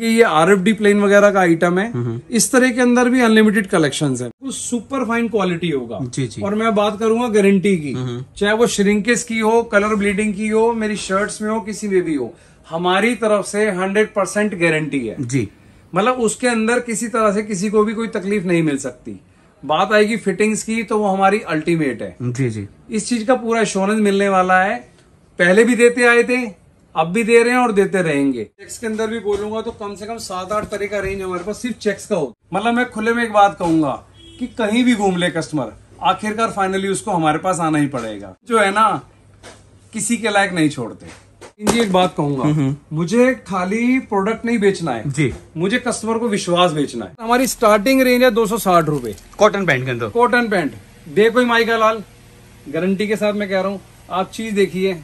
कि ये are F D plane वगैरह का आइटम है हम्म, हम्म। इस तरह के अंदर भी अनलिमिटेड कलेक्शन है वो सुपर फाइन क्वालिटी होगा जी जी और मैं बात करूंगा गारंटी की हम्म, चाहे वो श्रिंकेज की हो कलर ब्लीडिंग की हो मेरी शर्ट्स में हो किसी में भी हो हमारी तरफ से हंड्रेड परसेंट गारंटी है जी मतलब उसके अंदर किसी तरह से किसी को भी कोई तकलीफ नहीं मिल सकती बात आएगी फिटिंग्स की तो वो हमारी अल्टीमेट है जी जी इस चीज का पूरा इंश्योरेंस मिलने वाला है पहले भी देते आए थे अब भी दे रहे हैं और देते रहेंगे चेक्स के अंदर भी बोलूंगा तो कम से कम सात आठ तरह का रेंज हमारे पास सिर्फ चेक्स का हो मतलब मैं खुले में एक बात कहूंगा कि कहीं भी घूम ले कस्टमर आखिरकार फाइनली उसको हमारे पास आना ही पड़ेगा जो है ना किसी के लायक नहीं छोड़ते जी एक बात कहूंगा हम्म, हम्म। मुझे खाली प्रोडक्ट नहीं बेचना है जी मुझे कस्टमर को विश्वास बेचना है हमारी स्टार्टिंग रेंज है दो सौ साठ रूपए कॉटन पैंट के अंदर कॉटन पैंट देखो माई का लाल गारंटी के साथ मैं कह रहा हूँ आप चीज देखिए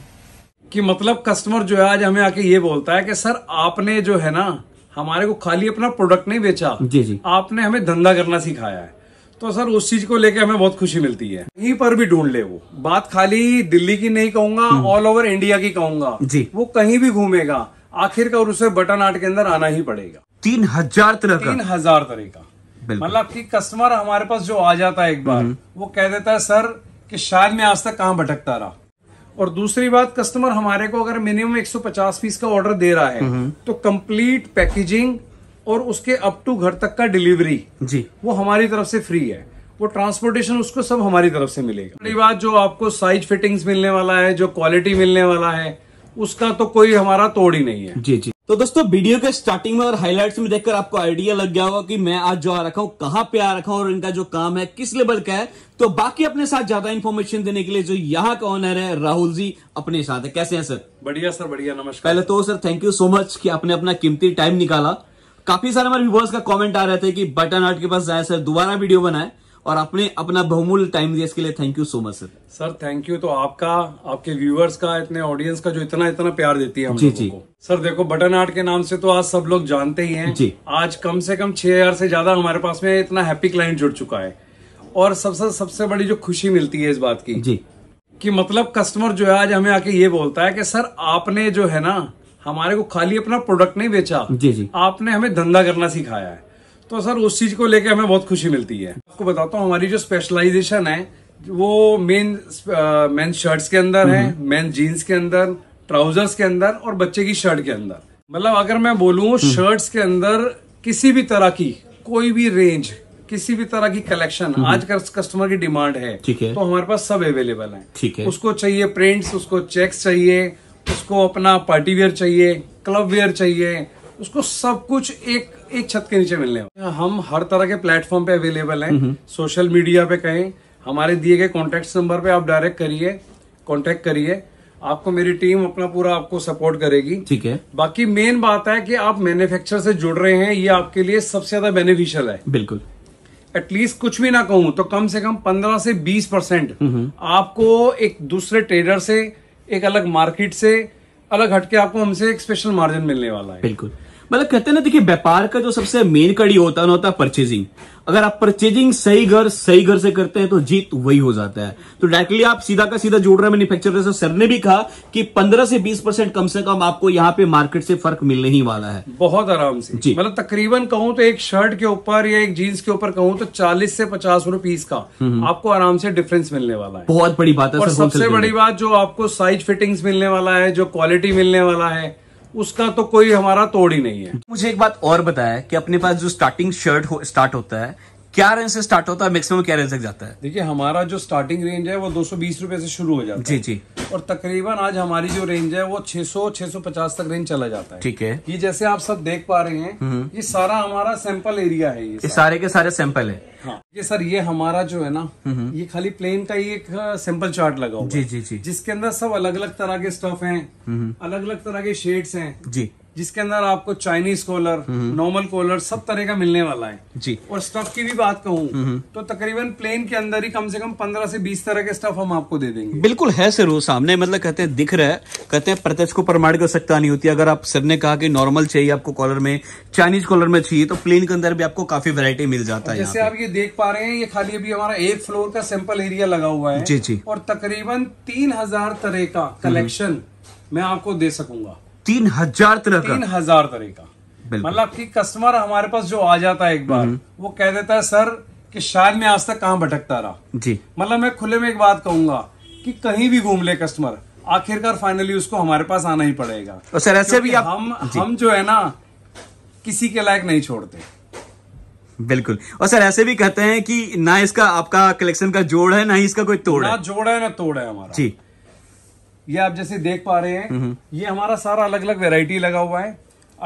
कि मतलब कस्टमर जो है आज हमें आके ये बोलता है कि सर आपने जो है ना हमारे को खाली अपना प्रोडक्ट नहीं बेचा जी जी आपने हमें धंधा करना सिखाया है तो सर उस चीज को लेके हमें बहुत खुशी मिलती है कहीं पर भी ढूंढ ले वो बात खाली दिल्ली की नहीं कहूंगा ऑल ओवर इंडिया की कहूंगा जी वो कहीं भी घूमेगा आखिरकार उसे बटन आर्ट के अंदर आना ही पड़ेगा तीन हजार तरह तीन हजार तरह का मतलब कि कस्टमर हमारे पास जो आ जाता है एक बार हम्म। वो कह देता है सर कि शायद मैं आज तक कहाँ भटकता रहा और दूसरी बात कस्टमर हमारे को अगर मिनिमम 150 पीस का ऑर्डर दे रहा है हम्म। तो कंप्लीट पैकेजिंग और उसके अप टू घर तक का डिलीवरी जी वो हमारी तरफ से फ्री है वो ट्रांसपोर्टेशन उसको सब हमारी तरफ से मिलेगा बड़ी बात जो आपको साइज फिटिंग्स मिलने वाला है जो क्वालिटी मिलने वाला है उसका तो कोई हमारा तोड़ ही नहीं है जी जी तो दोस्तों वीडियो के स्टार्टिंग में और हाइलाइट्स में देखकर आपको आइडिया लग गया होगा कि मैं आज जो आ रखा हूं कहां पे आ रखा हूं और इनका जो काम है किस लेवल का है तो बाकी अपने साथ ज्यादा इन्फॉर्मेशन देने के लिए जो यहाँ का ऑनर है राहुल जी अपने साथ है कैसे हैं सर बढ़िया सर बढ़िया नमस्कार पहले तो sir thank you so much की आपने अपना कीमती टाइम निकाला काफी सारे हमारे व्यूवर्स का कॉमेंट आ रहे थे कि बटन आर्ट के पास जाए सर दोबारा वीडियो बनाए और आपने अपना बहुमूल्य टाइम दिया इसके लिए thank you so much sir sir thank you तो आपका आपके व्यूअर्स का इतने ऑडियंस का जो इतना इतना प्यार देती है हम जी, जी. को सर देखो बटन आर्ट के नाम से तो आज सब लोग जानते ही हैं जी आज कम से कम छह हजार से ज्यादा हमारे पास में इतना हैप्पी क्लाइंट जुड़ चुका है और सबसे सबसे बड़ी जो खुशी मिलती है इस बात की जी कि मतलब कस्टमर जो है आज हमें आके ये बोलता है कि सर आपने जो है ना हमारे को खाली अपना प्रोडक्ट नहीं बेचा जी जी आपने हमें धंधा करना सिखाया है तो सर उस चीज को लेकर हमें बहुत खुशी मिलती है आपको बताता हूँ हमारी जो स्पेशलाइजेशन है वो मेन मेन शर्ट्स के अंदर है मेन हम्म। जीन्स के अंदर ट्राउजर्स के अंदर और बच्चे की शर्ट के अंदर मतलब अगर मैं बोलूँ शर्ट्स हम्म। के अंदर किसी भी तरह की कोई भी रेंज किसी भी तरह की कलेक्शन हम्म। आज कर कस्टमर की डिमांड है ठीक है तो हमारे पास सब अवेलेबल है ठीक है उसको चाहिए प्रिंट्स उसको चेक्स चाहिए उसको अपना पार्टी वेयर चाहिए क्लब वेयर चाहिए उसको सब कुछ एक एक छत के नीचे मिलने वाले हम हर तरह के प्लेटफॉर्म पे अवेलेबल हैं सोशल मीडिया पे कहें हमारे दिए गए कॉन्टेक्ट नंबर पे आप डायरेक्ट करिए कॉन्टेक्ट करिए आपको मेरी टीम अपना पूरा आपको सपोर्ट करेगी ठीक है बाकी मेन बात है कि आप मैन्युफैक्चर से जुड़ रहे हैं ये आपके लिए सबसे ज्यादा बेनिफिशियल है बिल्कुल एटलीस्ट कुछ भी ना कहूं तो कम से कम पंद्रह से बीस परसेंट आपको एक दूसरे ट्रेडर से एक अलग मार्केट से अलग हटके आपको हमसे एक स्पेशल मार्जिन मिलने वाला है बिल्कुल मतलब कहते हैं ना देखिए व्यापार का जो सबसे मेन कड़ी होता है ना होता है परचेजिंग अगर आप परचेजिंग सही घर सही घर से करते हैं तो जीत वही हो जाता है तो डायरेक्टली आप सीधा का सीधा जोड़ रहे हैं मैन्युफैक्चरर से सर ने भी कहा कि 15 से 20 परसेंट कम से कम आपको यहाँ पे मार्केट से फर्क मिलने ही वाला है बहुत आराम से जी मतलब तकरीबन कहूँ तो एक शर्ट के ऊपर या एक जीन्स के ऊपर कहूँ तो चालीस से पचास रुपीज का हम्म, हम्म। आपको आराम से डिफरेंस मिलने वाला है बहुत बड़ी बात है सबसे बड़ी बात जो आपको साइज फिटिंग्स मिलने वाला है जो क्वालिटी मिलने वाला है उसका तो कोई हमारा तोड़ ही नहीं है मुझे एक बात और बताया कि अपने पास जो स्टार्टिंग शर्ट हो, स्टार्ट होता है क्या रेंज से स्टार्ट होता है मैक्सिमम क्या रेंज तक जाता है देखिए हमारा जो स्टार्टिंग रेंज है वो दो सौ से शुरू हो जाता जी, है जी जी और तकरीबन आज हमारी जो रेंज है वो 600-650 तक रेंज चला जाता है ठीक है ये जैसे आप सब देख पा रहे हैं हम्म। ये सारा हमारा सैंपल एरिया है ये, ये सारे के सारे सैंपल है हाँ ये सर ये हमारा जो है ना हम्म। ये खाली प्लेन का ही एक सैंपल हाँ, चार्ट लगा हुआ जी जी जी जिसके अंदर सब अलग अलग तरह के स्टफ हैं हम्म। अलग अलग तरह के शेड्स हैं जी जिसके अंदर आपको चाइनीज कॉलर नॉर्मल कॉलर सब तरह का मिलने वाला है जी और स्टफ की भी बात कहूँ हम्म। तो तकरीबन प्लेन के अंदर ही कम से कम पंद्रह से बीस तरह के स्टफ हम आपको दे देंगे बिल्कुल है सर वो सामने मतलब कहते हैं दिख रहा है कहते हैं प्रत्यक्ष को प्रमाण की आवश्यकता नहीं होती अगर आप सर ने कहा कि नॉर्मल चाहिए आपको कॉलर में चाइनीज कॉलर में चाहिए तो प्लेन के अंदर भी आपको काफी वेरायटी मिल जाता है जैसे आप ये देख पा रहे हैं ये खाली अभी हमारा एक फ्लोर का सैंपल एरिया लगा हुआ है जी जी और तकरीबन तीन हजार तरह का कलेक्शन हम्म। मैं आपको दे सकूंगा तीन हजार तरह का तीन हजार तरह का मतलब कि कस्टमर हमारे पास जो आ जाता है एक बार हम्म। वो कह देता है सर कि शायद मैं आज तक कहाँ भटकता रहा जी मतलब मैं खुले में एक बात कहूंगा कि कहीं भी घूम ले कस्टमर आखिरकार फाइनली उसको हमारे पास आना ही पड़ेगा और सर ऐसे भी आप हम हम जो है ना किसी के लायक नहीं छोड़ते बिल्कुल और सर ऐसे भी कहते हैं कि ना इसका आपका कलेक्शन का जोड़ है ना ही इसका कोई तोड़ ना है जोड़ है ना तोड़ है हमारा जी ये आप जैसे देख पा रहे हैं ये हमारा सारा अलग अलग वेराइटी लगा हुआ है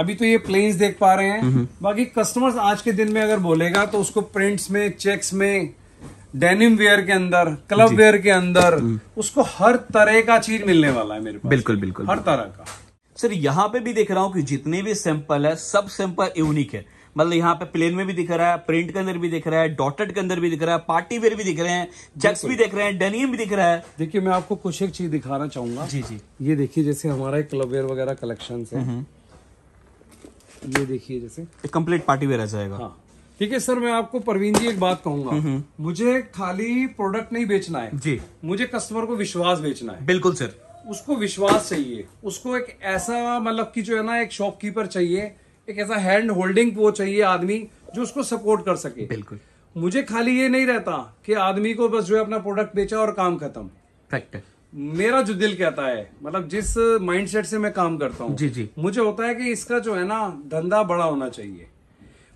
अभी तो ये प्लेन्स देख पा रहे हैं बाकी कस्टमर्स आज के दिन में अगर बोलेगा तो उसको प्रिंट्स में चेक्स में डेनिम वेयर के अंदर क्लब वेयर के अंदर हम्म। उसको हर तरह का चीज मिलने वाला है मेरे पास बिल्कुल बिल्कुल हर तरह का सर यहाँ पे भी देख रहा हूँ कि जितने भी सैंपल है सब सैंपल यूनिक है मतलब यहाँ पे प्लेन में भी दिख रहा है प्रिंट के अंदर भी दिख रहा है डॉटेड के अंदर भी दिख रहा है पार्टी वेयर भी दिख रहे हैं जक्स भी दिख रहे हैं डेनियम भी दिख रहा है देखिये मैं आपको कुछ एक चीज दिखाना चाहूंगा जी जी ये देखिए जैसे हमारा एक क्लब वेयर वगैरह कलेक्शन है ये देखिए जैसे कम्प्लीट पार्टी वेयर आ जाएगा हाँ। ठीक है सर मैं आपको परवीन जी एक बात कहूंगा मुझे खाली प्रोडक्ट नहीं बेचना है जी मुझे कस्टमर को विश्वास बेचना है बिल्कुल सर उसको विश्वास चाहिए उसको एक ऐसा मतलब कि जो है ना एक शॉपकीपर चाहिए एक ऐसा हैंड होल्डिंग वो चाहिए आदमी जो उसको सपोर्ट कर सके बिल्कुल मुझे खाली ये नहीं रहता कि आदमी को बस जो है अपना प्रोडक्ट बेचा और काम खत्म करेक्ट मेरा जो दिल कहता है मतलब जिस माइंडसेट से मैं काम करता हूँ जी जी मुझे होता है कि इसका जो है ना धंधा बड़ा होना चाहिए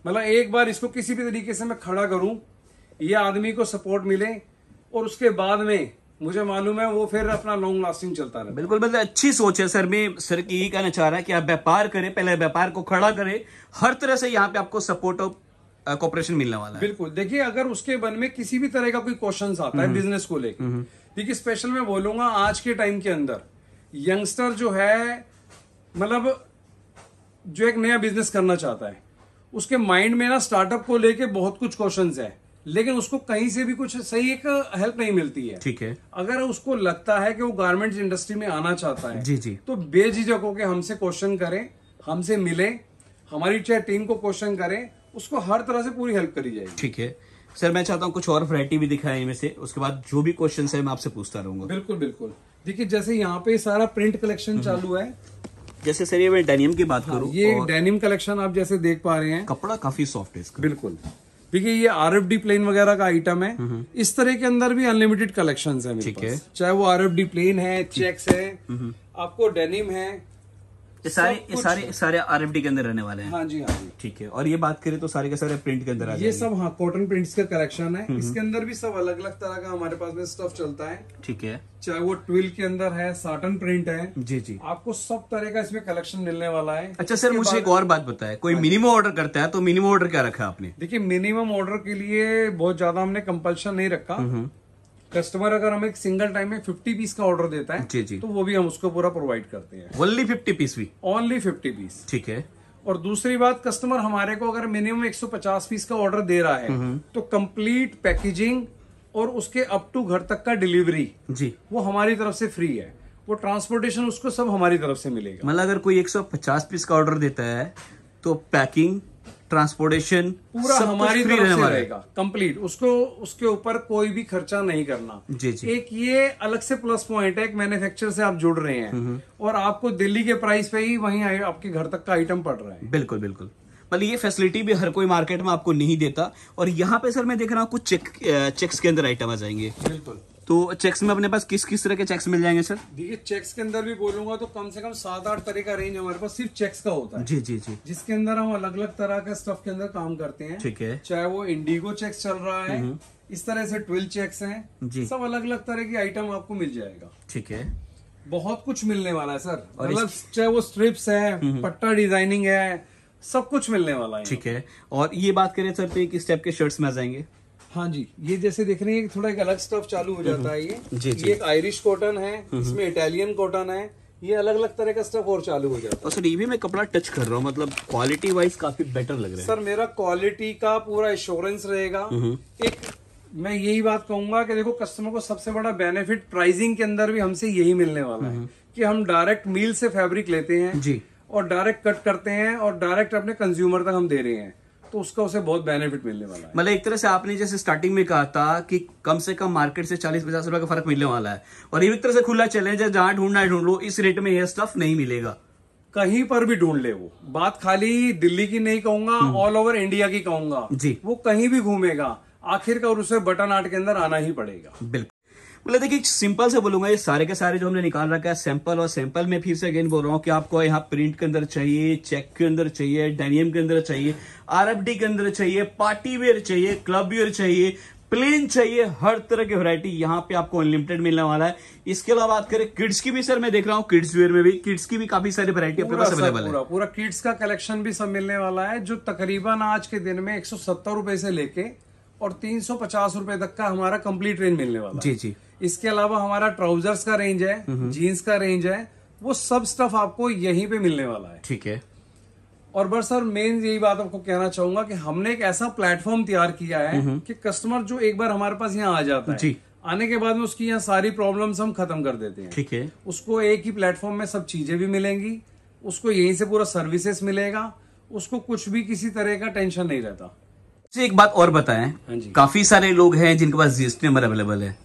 मतलब एक बार इसको किसी भी तरीके से मैं खड़ा करूं ये आदमी को सपोर्ट मिले और उसके बाद में मुझे मालूम है वो फिर अपना लॉन्ग लास्टिंग चलता रहे बिल्कुल मतलब अच्छी सोच है सर में सर की यही कहना चाह रहा है कि आप व्यापार करें पहले व्यापार को खड़ा करें हर तरह से यहाँ पे आपको सपोर्ट और कॉपरेशन मिलने वाला है बिल्कुल देखिए अगर उसके मन में किसी भी तरह का कोई क्वेश्चन आता है बिजनेस हम्म। को लेकर देखिए स्पेशल मैं बोलूंगा आज के टाइम के अंदर यंगस्टर जो है मतलब जो एक नया बिजनेस करना चाहता है उसके माइंड में ना स्टार्टअप को लेके बहुत कुछ क्वेश्चंस है लेकिन उसको कहीं से भी कुछ सही एक हेल्प नहीं मिलती है ठीक है अगर उसको लगता है कि वो गारमेंट्स इंडस्ट्री में आना चाहता है जी जी तो बेझिझक होकर हमसे क्वेश्चन करें हमसे मिले हमारी चाहे टीम को क्वेश्चन करें उसको हर तरह से पूरी हेल्प करी जाएगी ठीक है सर मैं चाहता हूँ कुछ और वरायटी भी दिखाएं इनमें से उसके बाद जो भी क्वेश्चन है मैं आपसे पूछता रहूंगा बिल्कुल बिल्कुल देखिए जैसे यहाँ पे सारा प्रिंट हम्म। कलेक्शन चालू है जैसे सर ये मैं डेनिम की बात हाँ, करूँ ये डेनिम कलेक्शन आप जैसे देख पा रहे हैं कपड़ा काफी सॉफ्ट है इसका बिल्कुल देखिए ये आर एफ डी प्लेन वगैरह का आइटम है हम्म, हम्म। इस तरह के अंदर भी अनलिमिटेड कलेक्शन है है। चाहे वो आर एफ डी प्लेन है चेक्स हम्म, है आपको डेनिम है सारे सारे सारे आरएफडी के अंदर रहने वाले हैं हाँ जी हाँ जी ठीक है और ये बात करें तो सारे के सारे प्रिंट के अंदर आ ये सब हाँ कॉटन प्रिंट्स का कलेक्शन है इसके अंदर भी सब अलग अलग तरह का हमारे पास में स्टफ चलता है ठीक है चाहे वो ट्विल के अंदर है साटन प्रिंट है जी जी आपको सब तरह का इसमें कलेक्शन मिलने वाला है अच्छा सर मुझे एक और बात बताया कोई मिनिमम हाँ ऑर्डर करता है तो मिनिमम ऑर्डर क्या रखा आपने देखिये मिनिमम ऑर्डर के लिए बहुत ज्यादा हमने कम्पल्शन नहीं रखा कस्टमर अगर हम एक सिंगल टाइम में फिफ्टी पीस का ऑर्डर देता है जी जी तो वो भी हम उसको पूरा प्रोवाइड करते हैं ओनली फिफ्टी पीस भी ओनली फिफ्टी पीस ठीक है और दूसरी बात कस्टमर हमारे को अगर मिनिमम 150 पीस का ऑर्डर दे रहा है हम्म। तो कंप्लीट पैकेजिंग और उसके अप टू घर तक का डिलीवरी जी वो हमारी तरफ से फ्री है वो ट्रांसपोर्टेशन उसको सब हमारी तरफ से मिलेगा मतलब अगर कोई 150 पीस का ऑर्डर देता है तो पैकिंग ट्रांसपोर्टेशन पूरा हमारी से रहेगा कंप्लीट उसको उसके ऊपर कोई भी खर्चा नहीं करना जी जी एक ये अलग से प्लस पॉइंट है एक मैन्युफैक्चर से आप जुड़ रहे हैं हम्म, हम्म। और आपको दिल्ली के प्राइस पे ही वहीं आपके घर तक का आइटम पड़ रहा है बिल्कुल बिल्कुल मतलब ये फैसिलिटी भी हर कोई मार्केट में आपको नहीं देता और यहाँ पे सर मैं देख रहा हूँ कुछ चेक चेक्स के अंदर आइटम आ जाएंगे बिल्कुल तो चेक्स में अपने पास किस किस तरह के चेक्स मिल जाएंगे सर देखिए चेक्स के अंदर भी बोलूंगा तो कम से कम सात आठ तरह का रेंज हमारे पास सिर्फ चेक्स का होता है जी जी जी जिसके अंदर हम अलग अलग तरह का स्टफ के अंदर काम करते हैं ठीक है चाहे वो इंडिगो चेक्स चल रहा है हम्म। इस तरह से ट्वेल्व चेक्स है जी सब अलग अलग तरह की आइटम आपको मिल जाएगा ठीक है बहुत कुछ मिलने वाला है सर मतलब चाहे वो स्ट्रिप्स है हम्म। पट्टा डिजाइनिंग है सब कुछ मिलने वाला है ठीक है और ये बात करें सर तो किस टाइप के शर्ट्स में आ जाएंगे हाँ जी ये जैसे देख रहे हैं थोड़ा एक अलग स्टफ चालू हो जाता है ये हम्म, जी, जी. ये एक आयरिश कॉटन है हम्म, हम्म। इसमें इटालियन कॉटन है ये अलग अलग तरह का स्टफ और चालू हो जाता है सर ये भी मैं कपड़ा टच कर रहा हूँ मतलब क्वालिटी वाइज काफी बेटर लग रहा है सर मेरा क्वालिटी का पूरा इश्योरेंस रहेगा एक मैं यही बात कहूंगा कि देखो कस्टमर को सबसे बड़ा बेनिफिट प्राइसिंग के अंदर भी हमसे यही मिलने वाला है कि हम डायरेक्ट मील से फैब्रिक लेते हैं जी और डायरेक्ट कट करते हैं और डायरेक्ट अपने कंज्यूमर तक हम दे रहे हैं तो उसका उसे बहुत बेनिफिट मिलने वाला है मतलब एक तरह से आपने जैसे स्टार्टिंग में कहा था कि कम से कम मार्केट से चालीस पचास रुपए का फर्क मिलने वाला है और ये एक तरह से खुला चैलेंज है जहां ढूंढना ढूंढ लो इस रेट में यह स्टफ नहीं मिलेगा कहीं पर भी ढूंढ ले वो बात खाली दिल्ली की नहीं कहूंगा ऑल ओवर इंडिया की कहूंगा जी वो कहीं भी घूमेगा आखिरकार उसे बटन आर्ट के अंदर आना ही पड़ेगा बिल्कुल बोले देखिए सिंपल से बोलूंगा ये सारे के सारे जो हमने निकाल रखा है सैंपल और सैंपल में फिर से अगेन बोल रहा हूँ कि आपको यहाँ प्रिंट के अंदर चाहिए चेक के अंदर चाहिए डेनियम के अंदर चाहिए आरएफडी के अंदर चाहिए पार्टी वेयर चाहिए क्लब वेयर चाहिए प्लेन चाहिए हर तरह की वैरायटी यहाँ पे आपको अनलिमिटेड मिलने वाला है इसके अलावा बात करें किड्स की भी सर मैं देख रहा हूँ किड्स वेयर में भी किड्स की भी काफी सारी वैरायटी अपने पास अवेलेबल है पूरा किड्स का कलेक्शन भी सब मिलने वाला है जो तकरीबन आज के दिन में एक सौ से लेके और तीन सौ पचास रुपए तक का हमारा कंप्लीट रेंज मिलने वाला जी जी इसके अलावा हमारा ट्राउजर्स का रेंज है जीन्स हम्म हम्म। का रेंज है वो सब स्टफ आपको यहीं पे मिलने वाला है ठीक है और बस सर मेन यही बात आपको कहना चाहूंगा कि हमने एक ऐसा प्लेटफॉर्म तैयार किया है हम्म कि कस्टमर जो एक बार हमारे पास यहाँ आ जाता है आने के बाद में उसकी यहाँ सारी प्रॉब्लम्स हम खत्म कर देते हैं ठीक है उसको एक ही प्लेटफॉर्म में सब चीजें भी मिलेंगी उसको यहीं से पूरा सर्विसेस मिलेगा उसको कुछ भी किसी तरह का टेंशन नहीं रहता एक बात और बताएं हाँ काफी सारे लोग हैं जिनके पास जीएसटी नंबर अवेलेबल है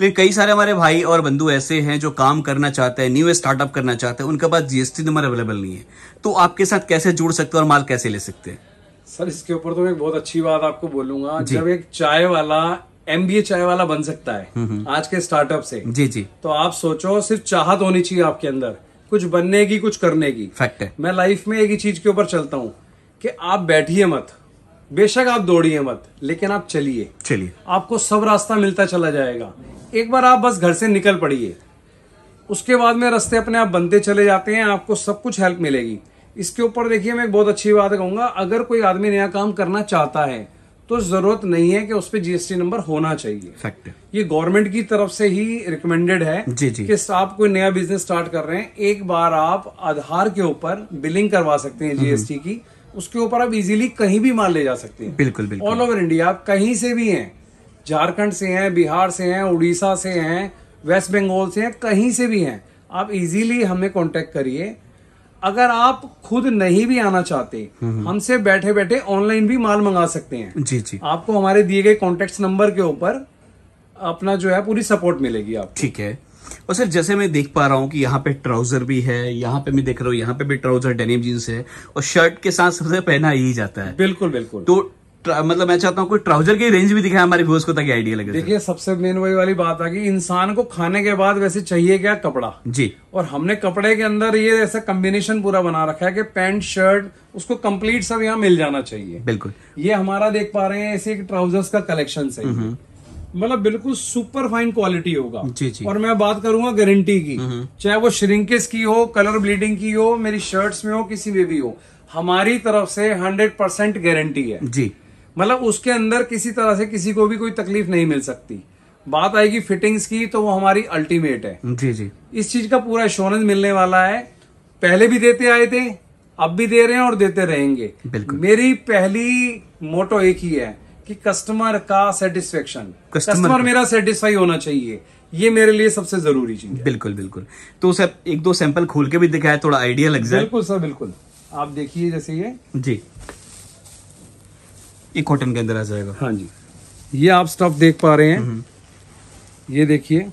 लेकिन कई सारे हमारे भाई और बंधु ऐसे हैं जो काम करना चाहते हैं न्यू स्टार्टअप करना चाहते हैं उनके पास जीएसटी नंबर अवेलेबल नहीं है तो आपके साथ कैसे जुड़ सकते हैं और माल कैसे ले सकते हैं सर इसके ऊपर तो मैं एक बहुत अच्छी बात आपको बोलूंगा जब एक चाय वाला एमबीए चाय वाला बन सकता है हम्म, हम्म। आज के स्टार्टअप से जी जी तो आप सोचो सिर्फ चाहत होनी चाहिए आपके अंदर कुछ बनने की कुछ करने की फैक्ट है मैं लाइफ में एक ही चीज के ऊपर चलता हूँ कि आप बैठिए मत बेशक आप दौड़िए मत लेकिन आप चलिए चलिए आपको सब रास्ता मिलता चला जाएगा एक बार आप बस घर से निकल पड़िए उसके बाद में रास्ते अपने आप बनते चले जाते हैं आपको सब कुछ हेल्प मिलेगी इसके ऊपर देखिए मैं एक बहुत अच्छी बात कहूंगा अगर कोई आदमी नया काम करना चाहता है तो जरूरत नहीं है कि उस पर जीएसटी नंबर होना चाहिए Fact. ये गवर्नमेंट की तरफ से ही रिकमेंडेड है जी जी कि आप कोई नया बिजनेस स्टार्ट कर रहे हैं एक बार आप आधार के ऊपर बिलिंग करवा सकते हैं जीएसटी हम्म। की उसके ऊपर आप इजीली कहीं भी माल ले जा सकते हैं बिल्कुल बिल्कुल ऑल ओवर इंडिया आप कहीं से भी हैं झारखंड से हैं बिहार से हैं उड़ीसा से हैं वेस्ट बंगाल से हैं कहीं से भी हैं आप इजीली हमें कांटेक्ट करिए अगर आप खुद नहीं भी आना चाहते हम्म। हमसे बैठे बैठे ऑनलाइन भी माल मंगा सकते हैं जी जी आपको हमारे दिए गए कॉन्टेक्ट नंबर के ऊपर अपना जो है पूरी सपोर्ट मिलेगी आप ठीक है और सर जैसे मैं देख पा रहा हूँ कि यहाँ पे ट्राउजर भी है यहाँ पे मैं देख रहा हूँ यहाँ पे भी ट्राउजर डेनिम जीन्स है और शर्ट के साथ सबसे पहना ही जाता है बिल्कुल बिल्कुल तो मतलब मैं चाहता हूँ कोई ट्राउजर की रेंज भी दिखाए हमारे व्यूअर्स को ताकि आइडिया लगे देखिए सबसे मेन वही वाली बात आ गई इंसान को खाने के बाद वैसे चाहिए क्या कपड़ा जी और हमने कपड़े के अंदर ये ऐसा कम्बिनेशन पूरा बना रखा है कि पैंट शर्ट उसको कंप्लीट सब यहाँ मिल जाना चाहिए बिल्कुल ये हमारा देख पा रहे हैं ऐसे ट्राउजर्स का कलेक्शन है मतलब बिल्कुल सुपर फाइन क्वालिटी होगा जी जी और मैं बात करूंगा गारंटी की हम्म, हम्म। चाहे वो श्रिंकेज की हो कलर ब्लीडिंग की हो मेरी शर्ट्स में हो किसी में भी हो हमारी तरफ से हंड्रेड परसेंट गारंटी है जी मतलब उसके अंदर किसी तरह से किसी को भी कोई तकलीफ नहीं मिल सकती बात आएगी फिटिंग्स की तो वो हमारी अल्टीमेट है जी जी इस चीज का पूरा इंश्योरेंस मिलने वाला है पहले भी देते आए थे अब भी दे रहे हैं और देते रहेंगे मेरी पहली मोटो एक ही है कि कस्टमर का सेटिस्फेक्शन कस्टमर मेरा सेटिस्फाई होना चाहिए ये मेरे लिए सबसे जरूरी चीज बिल्कुल बिल्कुल तो सर एक दो सैंपल खोल के भी दिखाया थोड़ा आइडिया लग जाए बिल्कुल सर बिल्कुल आप देखिए जैसे ये जी ये कॉटन के अंदर आ जाएगा हाँ जी ये आप स्टफ देख पा रहे हैं हम्म, हम्म। ये देखिए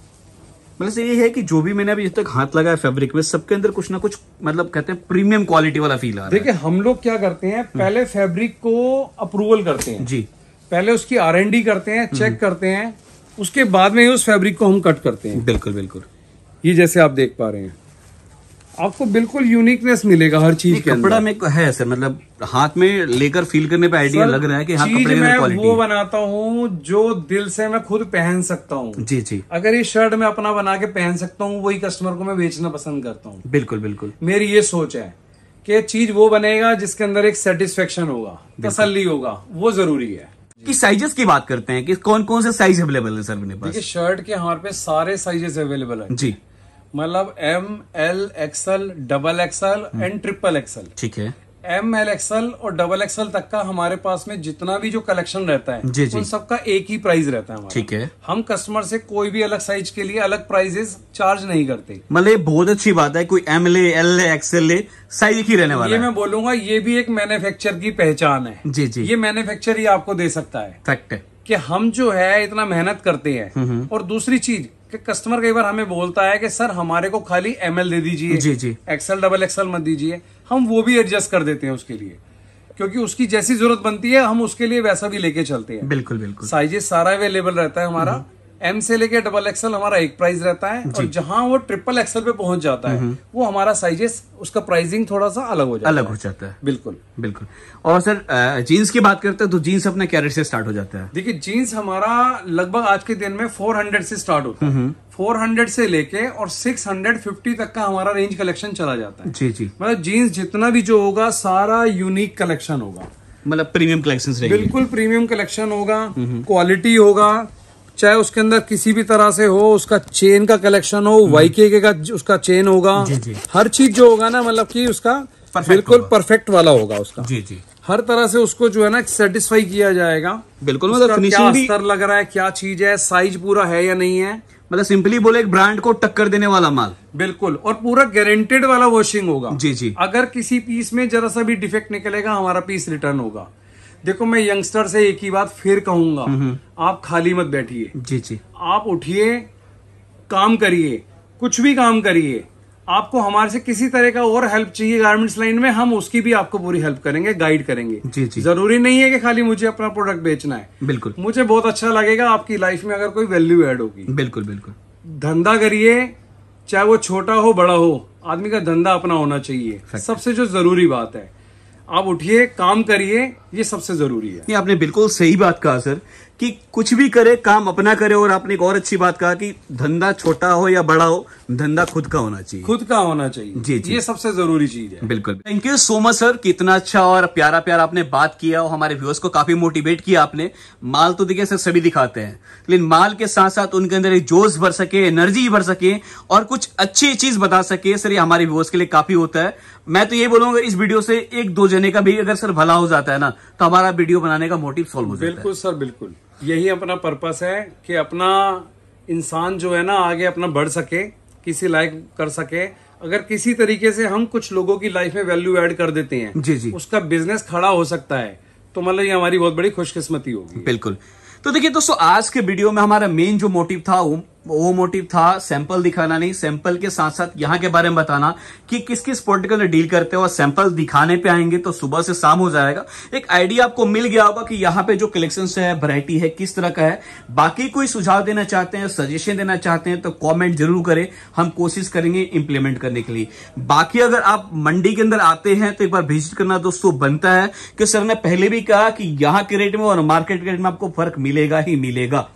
मतलब ये है कि जो भी मैंने अभी तक हाथ लगाया फैब्रिक में सबके अंदर कुछ ना कुछ मतलब कहते हैं प्रीमियम क्वालिटी वाला फील आ रहा है देखिए हम लोग क्या करते हैं हम्म। पहले फैब्रिक को अप्रूवल करते हैं जी पहले उसकी आर एन डी करते हैं चेक हम्म। करते हैं उसके बाद में उस फैब्रिक को हम कट करते हैं बिल्कुल बिल्कुल ये जैसे आप देख पा रहे हैं आपको बिल्कुल यूनिकनेस मिलेगा हर चीज के कपड़ा में है सर मतलब हाथ में लेकर फील करने पे आइडिया लग रहा है कि हाँ कपड़े में क्वालिटी वो बनाता हूँ जो दिल से मैं खुद पहन सकता हूँ जी जी अगर ये शर्ट मैं अपना बना के पहन सकता हूँ वही कस्टमर को मैं बेचना पसंद करता हूँ बिल्कुल बिल्कुल मेरी ये सोच है कि चीज वो बनेगा जिसके अंदर एक सेटिस्फेक्शन होगा तसली होगा वो जरूरी है कि साइजेस की बात करते हैं कि कौन कौन से साइज अवेलेबल है सर मेरे पास शर्ट के हमारे पे सारे साइजेस अवेलेबल है जी मतलब M L XL double XL and triple XL ठीक है एम एल एक्सएल और डबल एक्सएल तक का हमारे पास में जितना भी जो कलेक्शन रहता है जी जी। उन सबका एक ही प्राइस रहता है ठीक है हम कस्टमर से कोई भी अलग साइज के लिए अलग प्राइजेस चार्ज नहीं करते मतलब बहुत अच्छी बात है कोई एम ले एल ले एक्सएल ले साइज ही रहने वाला ये मैं बोलूंगा ये भी एक मैन्युफैक्चर की पहचान है जी जी ये मैन्युफैक्चर ही आपको दे सकता है फैक्ट की कि हम जो है इतना मेहनत करते हैं हम्म, हम्म। और दूसरी चीज कि कस्टमर कई बार हमें बोलता है कि सर हमारे को खाली एम दे दीजिए जी जी एक्सएल डबल एक्सएल मत दीजिए हम वो भी एडजस्ट कर देते हैं उसके लिए क्योंकि उसकी जैसी जरूरत बनती है हम उसके लिए वैसा भी लेके चलते हैं बिल्कुल बिल्कुल साइजेस सारा अवेलेबल रहता है हमारा एम से लेके डबल एक्सएल हमारा एक प्राइस रहता है और जहां वो ट्रिपल एक्सएल पे पहुंच जाता है वो हमारा साइजेस उसका प्राइसिंग थोड़ा सा अलग हो जाता अलग है अलग हो जाता है बिल्कुल बिल्कुल और सर जीन्स की बात करते हैं तो जीन्स अपने कैरेट से स्टार्ट हो जाता है देखिए जीन्स हमारा लगभग आज के दिन में फोर हंड्रेड से स्टार्ट होता है 400 से लेके और 650 तक का हमारा रेंज कलेक्शन चला जाता है जी जी मतलब जीन्स जितना भी जो होगा सारा यूनिक कलेक्शन होगा मतलब प्रीमियम कलेक्शन बिल्कुल प्रीमियम कलेक्शन होगा क्वालिटी होगा चाहे उसके अंदर किसी भी तरह से हो उसका चेन का कलेक्शन हो वाई हम्म। के का उसका चेन होगा जी जी। हर चीज जो होगा ना मतलब कि उसका बिल्कुल परफेक्ट वाला होगा उसका जी जी हर तरह से उसको जो है ना सेटिस्फाई किया जाएगा बिल्कुल मतलब फिनिशिंग भी स्तर लग रहा है क्या चीज है साइज पूरा है या नहीं है मतलब सिंपली बोले एक ब्रांड को टक्कर देने वाला माल बिल्कुल और पूरा गारंटेड वाला वॉशिंग होगा जी जी अगर किसी पीस में जरा सा भी डिफेक्ट निकलेगा हमारा पीस रिटर्न होगा देखो मैं यंगस्टर से एक ही बात फिर कहूंगा हम्म, हम्म। आप खाली मत बैठिए जी जी आप उठिए काम करिए कुछ भी काम करिए आपको हमारे से किसी तरह का और हेल्प चाहिए गारमेंट्स लाइन में हम उसकी भी आपको पूरी हेल्प करेंगे गाइड करेंगे जी जी जरूरी नहीं है कि खाली मुझे अपना प्रोडक्ट बेचना है बिल्कुल मुझे बहुत अच्छा लगेगा आपकी लाइफ में अगर कोई वैल्यू एड होगी बिल्कुल बिल्कुल धंधा करिए चाहे वो छोटा हो बड़ा हो आदमी का धंधा अपना होना चाहिए सबसे जो जरूरी बात है आप उठिए काम करिए ये सबसे जरूरी है ये आपने बिल्कुल सही बात कहा सर कि कुछ भी करे काम अपना करे और आपने एक और अच्छी बात कहा कि धंधा छोटा हो या बड़ा हो धंधा खुद का होना चाहिए खुद का होना चाहिए जी जी ये सबसे जरूरी चीज है बिल्कुल thank you so much sir कितना अच्छा और प्यारा प्यारा आपने बात किया और हमारे व्यूअर्स को काफी मोटिवेट किया आपने माल तो देखिए सर सभी दिखाते हैं लेकिन माल के साथ साथ उनके अंदर एक जोश भर सके एनर्जी भर सके और कुछ अच्छी चीज बता सके सर ये हमारे व्यूअर्स के लिए काफी होता है मैं तो ये बोलूंगा इस वीडियो से एक दो जने का भी अगर सर भला हो जाता है ना तो हमारा वीडियो बनाने का मोटिव सॉल्व हो जाता है बिल्कुल सर बिल्कुल यही अपना पर्पस है कि अपना इंसान जो है ना आगे अपना बढ़ सके किसी लायक कर सके अगर किसी तरीके से हम कुछ लोगों की लाइफ में वैल्यू ऐड कर देते हैं जी जी उसका बिजनेस खड़ा हो सकता है तो मतलब ये हमारी बहुत बड़ी खुशकिस्मती होगी बिल्कुल तो देखिए दोस्तों आज के वीडियो में हमारा मेन जो मोटिव था वो मोटिव था सैंपल दिखाना नहीं सैंपल के साथ साथ यहाँ के बारे में बताना कि किस किस पोलिटिकल डील करते हो और सैंपल दिखाने पे आएंगे तो सुबह से शाम हो जाएगा एक आइडिया आपको मिल गया होगा कि यहाँ पे जो कलेक्शन है वरायटी है किस तरह का है बाकी कोई सुझाव देना चाहते हैं सजेशन देना चाहते हैं तो कॉमेंट जरूर करें हम कोशिश करेंगे इंप्लीमेंट करने के लिए बाकी अगर आप मंडी के अंदर आते हैं तो एक बार विजिट करना दोस्तों बनता है कि सर ने पहले भी कहा कि यहाँ के रेट में और मार्केट के रेट में आपको फर्क मिलेगा ही मिलेगा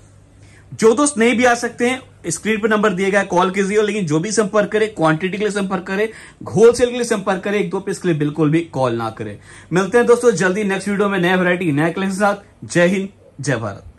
जो दोस्त नहीं भी आ सकते हैं स्क्रीन पर नंबर दिए गया कॉल कीजिए लेकिन जो भी संपर्क करे क्वांटिटी के लिए संपर्क करे होलसेल के लिए संपर्क करे एक दो पे इसके लिए बिल्कुल भी कॉल ना करे मिलते हैं दोस्तों जल्दी नेक्स्ट वीडियो में नए वेरायटी नए कलेक्शन के साथ जय हिंद जय भारत